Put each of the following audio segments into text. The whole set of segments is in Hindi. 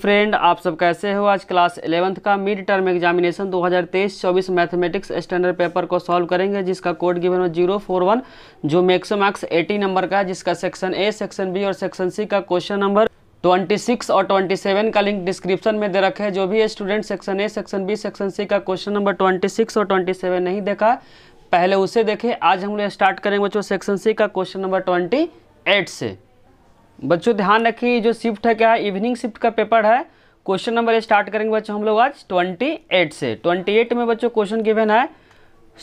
फ्रेंड आप सब कैसे हो आज क्लास इलेवंथ का mid term examination 2023-24 mathematics standard paper को सॉल्व करेंगे जिसका कोड गिवन है जीरो फोर वन जो मैक्सो मार्क्स 80 नंबर का है जिसका सेक्शन ए सेक्शन बी और सेक्शन सी का क्वेश्चन नंबर 26 और 27 का लिंक डिस्क्रिप्शन में दे रखे है जो भी student section A section B section C का क्वेश्चन नंबर ट्वेंटी और ट्वेंटी नहीं देखा पहले उसे देखे आज हम लोग स्टार्ट करेंगे बच्चों सेक्शन सी का क्वेश्चन नंबर ट्वेंटी से बच्चों ध्यान रखिए जो शिफ्ट है क्या है इवनिंग शिफ्ट का पेपर है क्वेश्चन नंबर स्टार्ट करेंगे बच्चों हम लोग आज 28 से 28 में बच्चों क्वेश्चन गिवन है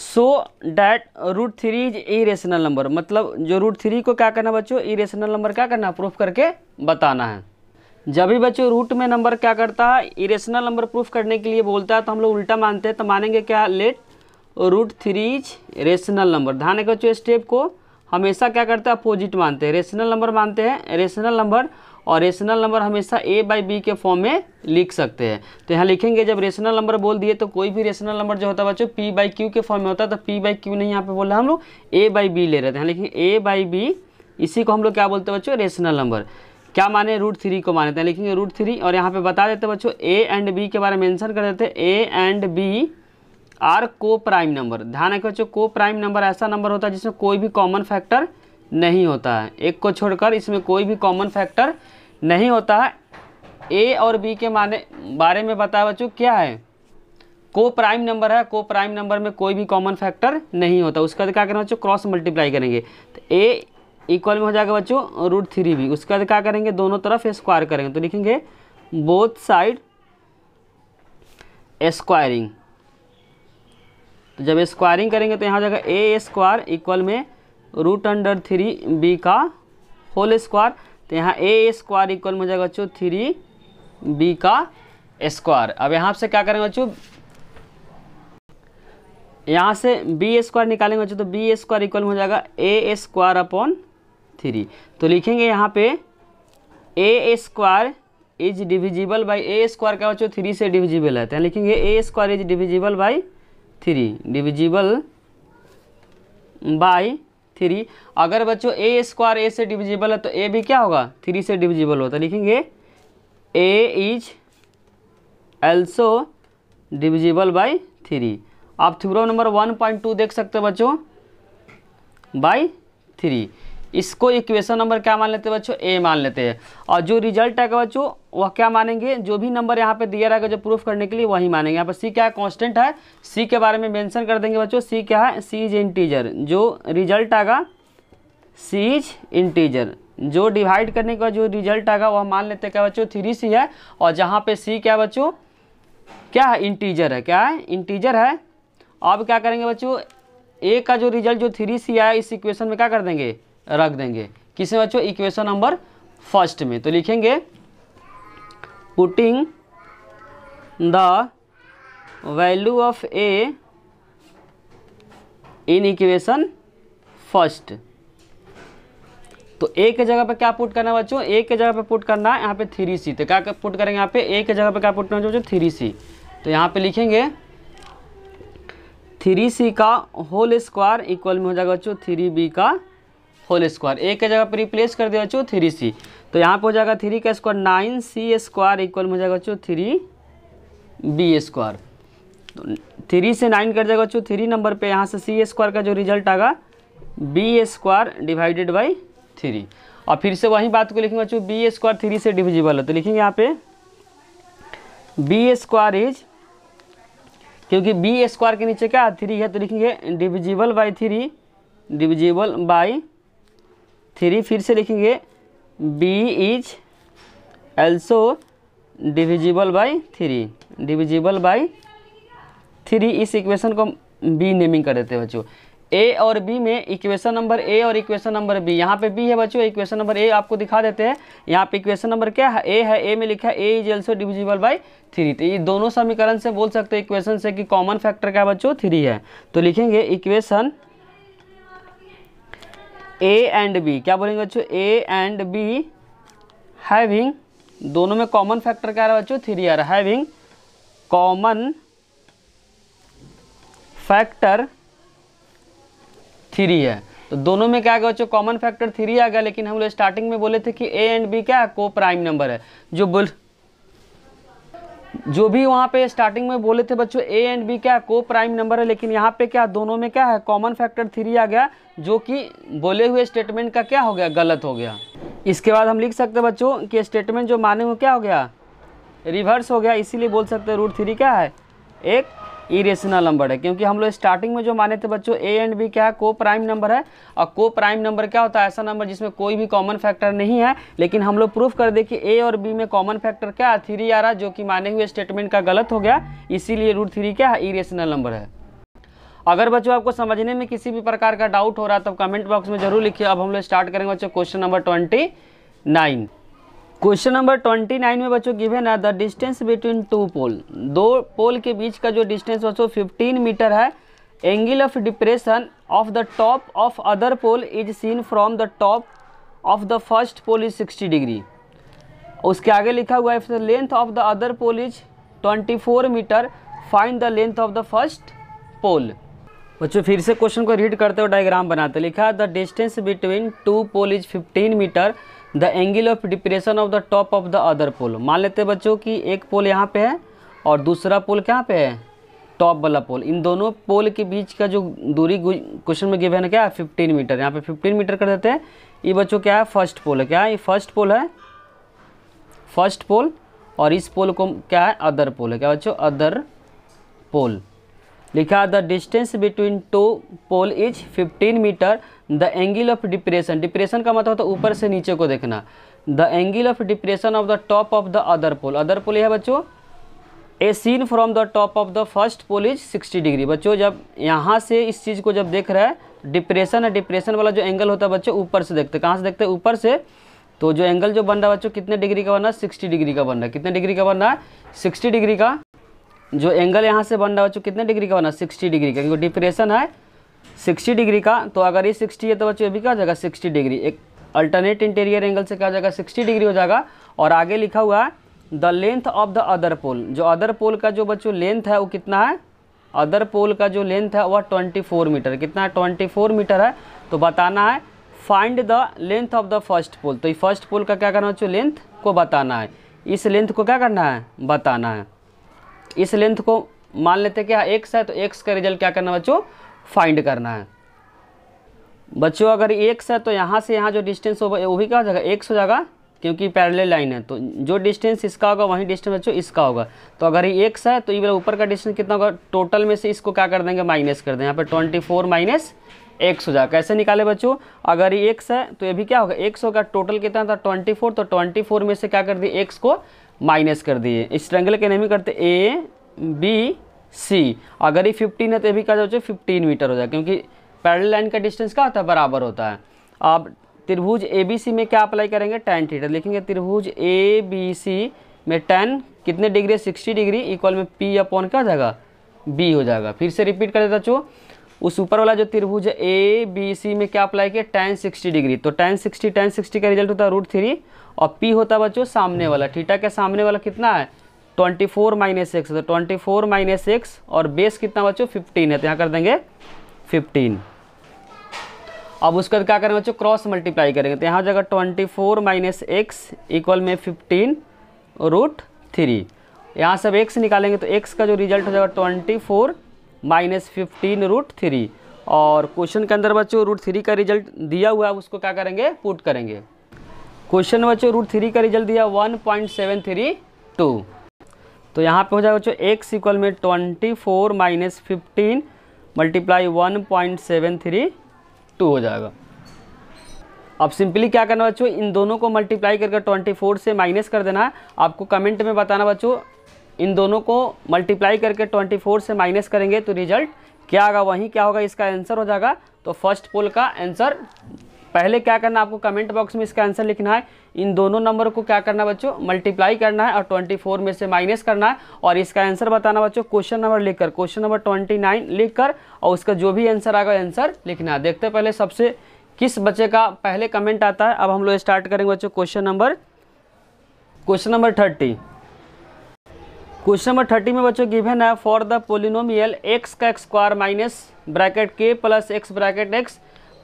so that root three is irrational number मतलब जो रूट थ्री को क्या करना बच्चों इरेशनल नंबर क्या करना प्रूफ करके बताना है जब भी बच्चों रूट में नंबर क्या करता है इरेशनल नंबर प्रूफ करने के लिए बोलता है तो हम लोग उल्टा मानते हैं तो मानेंगे क्या let root three is rational number ध्यान रखें बच्चों स्टेप को हमेशा क्या करते हैं अपोजिट मानते हैं रेशनल नंबर मानते हैं रेशनल नंबर और रेशनल नंबर हमेशा ए बाई बी के फॉर्म में लिख सकते हैं तो यहाँ लिखेंगे जब रेशनल नंबर बोल दिए तो कोई भी रेशनल नंबर जो होता है बच्चों पी बाई क्यू के फॉर्म में होता है तो पी बाई क्यू नहीं यहाँ पे बोला हम लोग ए बाई बी ले रहे थे यहाँ लिखेंगे ए बाई बी इसी को हम लोग क्या बोलते हैं बच्चों रेशनल नंबर क्या माने रूट थ्री को माने थे तो लिखेंगे रूट थ्री और यहाँ पे बता देते बच्चों ए एंड बी के बारे में मेंशन कर देते a and b are coprime number ध्यान रखें बच्चों को प्राइम नंबर ऐसा नंबर होता है जिसमें कोई भी कॉमन फैक्टर नहीं होता है एक को छोड़कर इसमें कोई भी कॉमन फैक्टर नहीं होता है ए और बी के माने बारे में बताया बच्चों क्या है को प्राइम नंबर है को प्राइम नंबर में कोई भी कॉमन फैक्टर नहीं होता उसका क्या करेंगे बच्चों क्रॉस मल्टीप्लाई करेंगे तो ए इक्वल में हो जाएगा बच्चों रूट थ्री भी उसके बाद क्या करेंगे दोनों तरफ स्क्वायर करेंगे तो लिखेंगे बोथ साइड स्क्वायरिंग तो जब स्क्वायरिंग करेंगे तो यहाँ जाएगा ए स्क्वायर इक्वल में रूट अंडर थ्री बी का होल स्क्वायर तो यहाँ ए स्क्वायर इक्वल में जाएगा बच्चों थ्री बी का स्क्वायर अब यहाँ से क्या करेंगे बच्चों यहाँ से बी स्क्वायर निकालेंगे बच्चों तो बी स्क्वायर इक्वल हो जाएगा ए स्क्वायर अपॉन थ्री तो लिखेंगे यहाँ पे a square is divisible by a square क्या बच्चों थ्री से डिविजिबल है तो लिखेंगे a square is divisible by three divisible by three अगर बच्चों ए स्क्वायर ए से डिविजिबल है तो ए भी क्या होगा थ्री से डिविजिबल होता है लिखेंगे a is also divisible by three आप थ्रो नंबर वन पॉइंट टू देख सकते हो बच्चों बाई थ्री इसको इक्वेशन नंबर क्या मान लेते हैं बच्चों ए मान लेते हैं और जो रिजल्ट आएगा बच्चों वह क्या मानेंगे जो भी नंबर यहाँ पे दिया रहेगा जो प्रूफ करने के लिए वही मानेंगे यहाँ पर सी क्या है कॉन्स्टेंट है सी के बारे में मेंशन कर देंगे बच्चों सी क्या है सी इज इंटीजर जो रिजल्ट आएगा सी इज इंटीजर जो डिवाइड करने का जो रिजल्ट आएगा वह मान लेते हैं क्या बच्चों थ्री सी है और जहाँ पर सी क्या बच्चों क्या है इंटीजर है क्या है इंटीजर है अब क्या करेंगे बच्चों ए का जो रिजल्ट जो थ्री सी आया इस इक्वेशन में क्या कर देंगे रख देंगे किसे बच्चों इक्वेशन नंबर फर्स्ट में तो लिखेंगे putting the value of a in equation first तो ए के जगह पे क्या पुट करना है बच्चों ए के जगह पे पुट करना है यहाँ पे थ्री सी तो क्या पुट करेंगे यहाँ पे ए के जगह पे क्या पुट करना है बच्चों थ्री सी तो यहाँ पे लिखेंगे थ्री सी का होल स्क्वायर इक्वल में हो जाएगा बच्चों थ्री बी का होल स्क्वायर ए के जगह पर रिप्लेस कर दिया बच्चों थ्री सी तो यहाँ पर हो जाएगा थ्री का square nine C square equal हो जाएगा बच्चों थ्री बी स्क्वायर तो थ्री से नाइन कर जाएगा बच्चों थ्री नंबर पे यहाँ से सी स्क्वायर का जो रिजल्ट आएगा b square divided by three और फिर से वही बात को लिखेंगे बच्चों बी स्क्वायर थ्री से डिविजिबल है तो लिखेंगे यहाँ पे बी स्क्वायर इज क्योंकि बी स्क्वायर के नीचे क्या थ्री है तो लिखेंगे divisible by three divisible by three फिर से लिखेंगे b is also divisible by three divisible by three इस इक्वेशन को बी नेमिंग कर देते हैं बच्चों ए और बी में इक्वेशन नंबर ए और इक्वेशन नंबर बी यहाँ पे बी है बच्चों इक्वेशन नंबर ए आपको दिखा देते हैं यहाँ पे इक्वेशन नंबर क्या है ए है ए में लिखा है a is also divisible by three तो ये दोनों समीकरण से बोल सकते हैं इक्वेशन से कि कॉमन फैक्टर क्या बच्चों थ्री है तो लिखेंगे इक्वेशन ए एंड बी क्या बोलेंगे बच्चों ए एंड बी हैविंग दोनों में कॉमन फैक्टर क्या आ रहा है बच्चों थ्री आ रहा है हैविंग कॉमन फैक्टर थ्री है तो दोनों में क्या आ गया बच्चों कॉमन फैक्टर थ्री आ गया लेकिन हम लोग स्टार्टिंग में बोले थे कि ए एंड बी क्या को प्राइम नंबर है जो बोल जो भी वहाँ पे स्टार्टिंग में बोले थे बच्चों ए एंड बी क्या को प्राइम नंबर है लेकिन यहाँ पे क्या दोनों में क्या है कॉमन फैक्टर थ्री आ गया जो कि बोले हुए स्टेटमेंट का क्या हो गया गलत हो गया इसके बाद हम लिख सकते हैं बच्चों कि स्टेटमेंट जो माने हुए क्या हो गया रिवर्स हो गया इसीलिए बोल सकते हैं रूट थ्री क्या है एक इरेशनल नंबर है क्योंकि हम लोग स्टार्टिंग में जो माने थे बच्चों ए एंड बी क्या है को प्राइम नंबर है और को प्राइम नंबर क्या होता है ऐसा नंबर जिसमें कोई भी कॉमन फैक्टर नहीं है लेकिन हम लोग प्रूफ कर दे कि ए और बी में कॉमन फैक्टर क्या थ्री आ रहा जो कि माने हुए स्टेटमेंट का गलत हो गया इसीलिए रूट थ्री क्या है इरेशनल नंबर है अगर बच्चों आपको समझने में किसी भी प्रकार का डाउट हो रहा है तो कमेंट बॉक्स में जरूर लिखिए अब हम लोग स्टार्ट करेंगे बच्चों question number twenty nine question number twenty nine में बच्चों गिवेन है the distance between two pole दो पोल के बीच का जो डिस्टेंस बच्चों फिफ्टीन मीटर है angle of depression of the top of other pole is seen from the top of the first pole is sixty degree उसके आगे लिखा हुआ है length of the other pole is twenty four metre find the length of the first pole बच्चों फिर से क्वेश्चन को रीड करते हुए डायग्राम बनाते लिखा the distance between two pole is fifteen metre the angle of depression of the top of the other pole मान लेते हैं बच्चों कि एक पोल यहाँ पे है और दूसरा पोल कहाँ पे है टॉप वाला पोल इन दोनों पोल के बीच का जो दूरी क्वेश्चन में गिवेन है क्या है फिफ्टीन मीटर यहाँ पे फिफ्टीन मीटर कर देते हैं ये बच्चों क्या है फर्स्ट पोल है क्या ये फर्स्ट पोल है फर्स्ट पोल और इस पोल को क्या है अदर पोल है क्या बच्चों अदर पोल लिखा the distance between two pole is 15 metre the angle of depression depression का मतलब होता तो है ऊपर से नीचे को देखना the angle of depression of the top of the other pole other pole है बच्चों a seen from the top of the first pole is 60 degree बच्चों जब यहाँ से इस चीज़ को जब देख रहा है डिप्रेशन है डिप्रेशन वाला जो एंगल होता है बच्चों ऊपर से देखते हैं कहाँ से देखते हैं ऊपर से तो जो एंगल जो बन रहा है बच्चों कितने डिग्री का बन रहा है सिक्सटी डिग्री का बन रहा है कितने डिग्री का बन रहा है सिक्सटी डिग्री का जो एंगल यहाँ से बन रहा है बच्चों कितने डिग्री का बना सिक्सटी डिग्री का क्योंकि डिप्रेशन है सिक्सटी डिग्री का तो अगर ये सिक्सटी है तो बच्चों ये भी क्या हो जाएगा सिक्सटी डिग्री एक अल्टरनेट इंटीरियर एंगल से क्या हो जाएगा सिक्सटी डिग्री हो जाएगा और आगे लिखा हुआ है the length of the other pole जो अदर पोल का जो बच्चों लेंथ है वो कितना है अदर पोल का जो लेंथ है वह फोर मीटर कितना है फोर मीटर है तो बताना है find the length of the first pole तो ये फर्स्ट पोल का क्या करना है बच्चों लेंथ को बताना है इस लेंथ को क्या करना है बताना है इस लेंथ को मान लेते हैं कि एक्स है तो एक्स का रिजल्ट क्या करना है बच्चों फाइंड करना है बच्चों अगर एक है तो यहाँ से यहाँ जो डिस्टेंस होगा वो भी क्या हो जाएगा एक्स हो जाएगा क्योंकि पैरेलल लाइन है तो जो डिस्टेंस इसका होगा वही डिस्टेंस बच्चों इसका होगा तो अगर ये एक्स है तो ये वाला ऊपर का डिस्टेंस कितना होगा टोटल में से इसको क्या कर देंगे माइनस कर देंगे यहाँ पर ट्वेंटी फोर माइनस एक्स हो जाएगा कैसे निकाले बच्चों अगर ये एक्स है तो ये भी क्या होगा एक्स होगा टोटल कितना था ट्वेंटी फोर तो ट्वेंटी फोर में से क्या कर दिए एक्स को माइनस कर दिए इस ट्रैंगल के नेम करते ए बी सी अगर ये फिफ्टीन है तो ये भी क्या हो जाए फिफ्टीन मीटर हो जाए क्योंकि पैरल लाइन का डिस्टेंस क्या होता है बराबर होता है अब त्रिभुज ए बी सी में क्या अप्लाई करेंगे टेन थीटा लिखेंगे त्रिभुज ए बी सी में टेन कितने डिग्री है सिक्सटी डिग्री इक्वल में पी अपॉन क्या हो जाएगा बी हो जाएगा फिर से रिपीट कर देता चो उस ऊपर वाला जो त्रिभुज ए बी सी में क्या अप्लाई किया टेन सिक्सटी डिग्री तो टेन सिक्सटी टेन सिक्सटी का रिजल्ट होता है रूट थ्री और पी होता है बच्चों सामने वाला थीटा के सामने वाला कितना है ट्वेंटी फोर माइनस एक्स तो ट्वेंटी फोर माइनस एक्स और बेस कितना बच्चों फिफ्टीन है तो यहाँ कर देंगे फिफ्टीन अब उसके बाद क्या करेंगे बच्चों क्रॉस मल्टीप्लाई करेंगे तो यहाँ जगह twenty four minus x equal में फिफ्टीन रूट थ्री यहाँ सब एक्स निकालेंगे तो एक्स का जो रिजल्ट हो जाएगा twenty four minus fifteen root three और क्वेश्चन के अंदर बच्चों रूट थ्री का रिजल्ट दिया हुआ है उसको क्या करेंगे पुट करेंगे क्वेश्चन में बच्चों रूट थ्री का रिजल्ट दिया one point seven three two तो यहाँ पे हो जाएगा बच्चों एक्स इक्वल में twenty four minus fifteen multiply one point seven three two हो जाएगा अब सिंपली क्या करना बच्चों इन दोनों को मल्टीप्लाई करके ट्वेंटी फोर से माइनस कर देना है आपको कमेंट में बताना बच्चों इन दोनों को मल्टीप्लाई करके ट्वेंटी फोर से माइनस करेंगे तो रिजल्ट क्या आगा वहीं क्या होगा इसका आंसर हो जाएगा तो फर्स्ट पोल का आंसर पहले क्या करना है आपको कमेंट बॉक्स में इसका आंसर लिखना है इन दोनों नंबर को क्या करना बच्चों मल्टीप्लाई करना है और 24 में से माइनस करना है और इसका आंसर बताना बच्चों क्वेश्चन नंबर लिखकर क्वेश्चन नंबर 29 लिखकर और उसका जो भी आंसर आएगा आंसर लिखना है देखते पहले सबसे किस बच्चे का पहले कमेंट आता है अब हम लोग स्टार्ट करेंगे बच्चों question number question number thirty question number thirty में बच्चों गिवन है फॉर द पोलिनोमियल एक्स का square minus bracket k plus x bracket x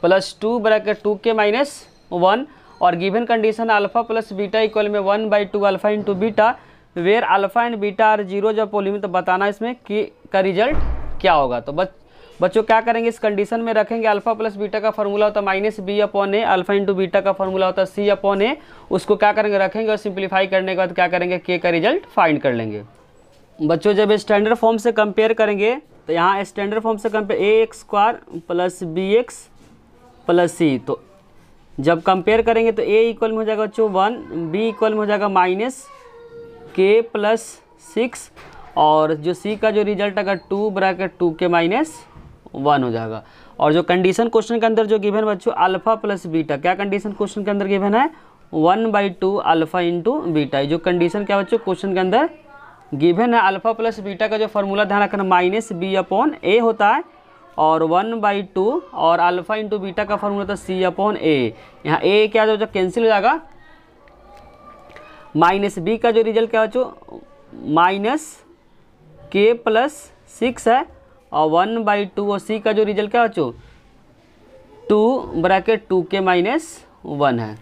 plus two bracket two k minus one और given condition alpha plus beta equal में one by two alpha into beta where alpha and beta are zero जब पोलिमी तो बताना इसमें कि का रिजल्ट क्या होगा तो बच बच्चों क्या करेंगे इस कंडीशन में रखेंगे अल्फा प्लस बीटा का फॉर्मूला होता है minus b upon a alpha into beta का फॉर्मूला होता है सी अपॉन ए उसको क्या करेंगे रखेंगे और सिंप्लीफाई करने के बाद क्या करेंगे के का रिजल्ट फाइंड कर लेंगे बच्चों जब स्टैंडर्ड फॉर्म से कंपेयर करेंगे तो यहाँ स्टैंडर्ड फॉर्म से compare a x square plus b x plus c तो जब कंपेयर करेंगे तो ए इक्वल में हो जाएगा बच्चों वन बी इक्वल में हो जाएगा माइनस के प्लस सिक्स और जो सी का जो रिजल्ट अगर two bracket two k minus one हो जाएगा और जो कंडीशन क्वेश्चन के अंदर जो गिवन बच्चों अल्फा प्लस बीटा क्या कंडीशन क्वेश्चन के अंदर गिवन है one by two alpha into beta जो कंडीशन क्या बच्चों क्वेश्चन के अंदर गिवन है अल्फा प्लस बीटा का जो फॉर्मूला ध्यान रखना माइनस बी अपॉन ए होता है और वन बाई टू और अल्फ़ा इंटू बीटा का फॉर्मूला था सी अपॉन ए यहाँ ए क्या जो कैंसिल हो जाएगा माइनस बी का जो रिजल्ट क्या बच्चों माइनस के प्लस सिक्स है और वन बाई टू और सी का जो रिजल्ट क्या बच्चों two bracket two k minus one है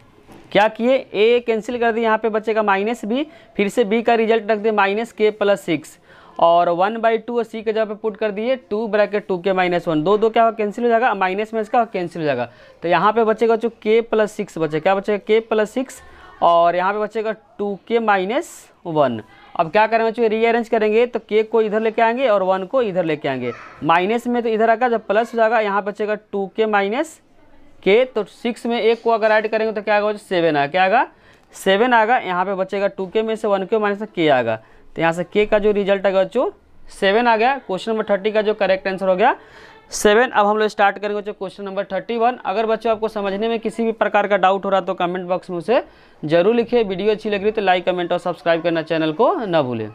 क्या किए ए कैंसिल कर दिए यहाँ पे बचेगा माइनस बी फिर से बी का रिजल्ट रख दिए माइनस के प्लस सिक्स और वन बाई टू सी के जगह पे पुट कर दिए two bracket two k minus one दो दो क्या होगा कैंसिल हो जाएगा माइनस में इसका कैंसिल हो जाएगा तो यहाँ पे बचेगा जो के प्लस सिक्स बचे क्या बचेगा के प्लस सिक्स और यहाँ पे बचेगा टू के माइनस वन अब क्या करेंगे बच्चों रीअरेंज करेंगे तो के को इधर लेके आएंगे और वन को इधर लेके आएंगे माइनस में तो इधर आएगा जब प्लस हो जाएगा यहाँ बचेगा टू के माइनस के तो सिक्स में एक को अगर ऐड करेंगे तो क्या आएगा बच्चों सेवन आएगा क्या आएगा सेवन आएगा यहाँ पे बचेगा टू के में से वन के माइनस के आएगा तो यहाँ से के का जो रिजल्ट है बच्चों सेवन आ गया क्वेश्चन नंबर थर्टी का जो करेक्ट आंसर हो गया सेवन अब हम लोग स्टार्ट करेंगे बच्चों क्वेश्चन नंबर थर्टी वन अगर बच्चों आपको समझने में किसी भी प्रकार का डाउट हो रहा तो कमेंट बॉक्स में उसे जरूर लिखिए वीडियो अच्छी लग रही तो लाइक कमेंट और सब्सक्राइब करना चैनल को ना भूलें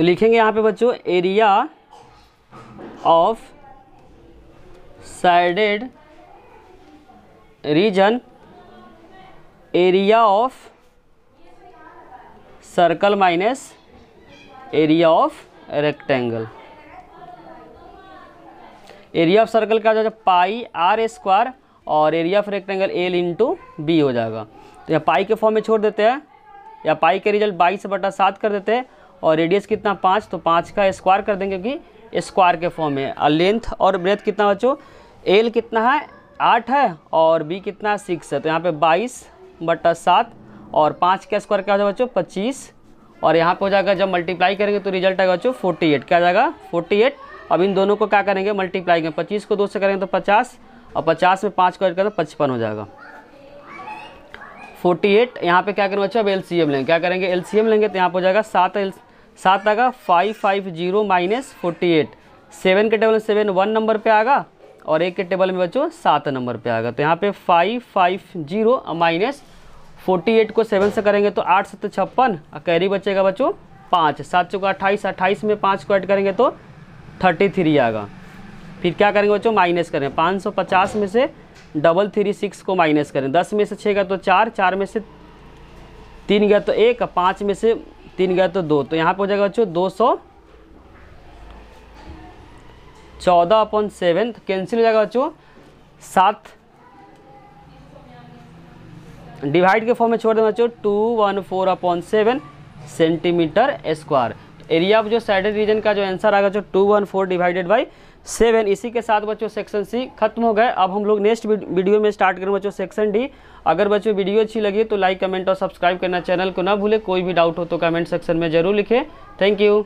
तो लिखेंगे यहाँ पे बच्चों area of shaded region area of circle minus area of rectangle area of circle क्या हो जाएगा पाई आर स्क्वायर और area of rectangle l into b हो जाएगा तो यह पाई के फॉर्म में छोड़ देते हैं या पाई के रिजल्ट बाईस बटा सात कर देते हैं और रेडियस कितना पाँच तो पाँच का स्क्वायर कर देंगे क्योंकि स्क्वायर के फॉर्म में और लेंथ और ब्रेथ कितना बच्चों एल कितना है आठ है और बी कितना है सिक्स है तो यहाँ पे बाईस बटा सात और पाँच का स्क्वायर क्या हो जाएगा बच्चों पच्चीस और यहाँ पे हो जाएगा जब मल्टीप्लाई करेंगे तो रिजल्ट आएगा बच्चों फोर्टी एट क्या आ जाएगा फोर्टी एट अब इन दोनों को क्या करेंगे मल्टीप्लाई करेंगे पच्चीस को दो से करेंगे तो पचास और पचास में पाँच को एड करेंगे तो पचपन हो जाएगा फोर्टी एट यहाँ पर क्या करेंगे बच्चों अब एल सी एम लेंगे क्या करेंगे एल सी एम लेंगे तो यहाँ पर हो जाएगा सात एल सात आएगा five five zero minus forty eight seven के टेबल में सेवन वन नंबर पे आगा और एक के टेबल में बच्चों सात नंबर पे आगा तो यहाँ पे five five zero minus forty eight को सेवन से करेंगे तो आठ सत्तर छप्पन और कैरी बचेगा बच्चों पाँच सात चौका अट्ठाईस अट्ठाईस में पाँच को ऐड करेंगे तो थर्टी थ्री आएगा फिर क्या करेंगे बच्चों माइनस करें पाँच सौ पचास में से डबल थ्री सिक्स को माइनस करें दस में से छः गया तो चार चार में से तीन गया तो एक पाँच में से तीन गया तो दो तो यहाँ पर हो जाएगा बच्चों दो सौ चौदह अपॉन सेवन तो कैंसिल हो जाएगा बच्चों सात डिवाइड के फॉर्म में छोड़ देना बच्चों two one four upon seven centimetre square area of जो सैटेलाइट रीजन का जो आंसर आएगा जो two one four divided by seven इसी के साथ बच्चों सेक्शन सी खत्म हो गए अब हम लोग नेक्स्ट वीडियो में स्टार्ट करें बच्चों सेक्शन डी अगर बच्चों वीडियो अच्छी लगी तो लाइक कमेंट और सब्सक्राइब करना चैनल को ना भूले कोई भी डाउट हो तो कमेंट सेक्शन में जरूर लिखें थैंक यू